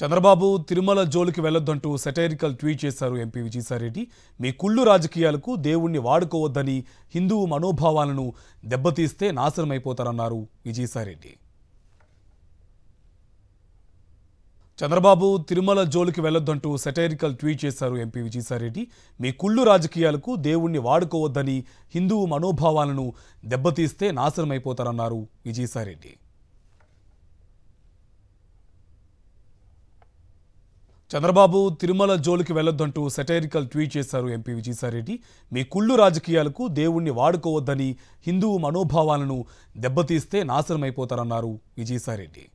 చంద్రబాబు తిరుమల జోలికి వెళ్ళొద్దంటూ satirical tweet చేశారు ఎంపీ విజయసాయిరెడ్డి మీ కుళ్ళు రాజకీయాలకు దేవుణ్ణి వాడుకోవద్దని హిందూ మనోభావాలను దెబ్బతీస్తే నాశనమైపోతారన్నారు విజయసాయిరెడ్డి చంద్రబాబు తిరుమల జోలికి వెళ్ళొద్దంటూ సెటైరికల్ ట్వీట్ చేశారు ఎంపీ విజయసాయిరెడ్డి మీ కుళ్ళు రాజకీయాలకు దేవుణ్ణి వాడుకోవద్దని హిందూ మనోభావాలను దెబ్బతీస్తే నాశనమైపోతారన్నారు విజయసాయిరెడ్డి చంద్రబాబు తిరుమల జోలికి వెళ్లొద్దంటూ సెటైరికల్ ట్వీట్ చేశారు ఎంపీ విజయసాయిరెడ్డి మీ కుళ్ళు రాజకీయాలకు దేవుణ్ణి వాడుకోవద్దని హిందూ మనోభావాలను దెబ్బతీస్తే నాశనమైపోతారన్నారు విజయసాయిరెడ్డి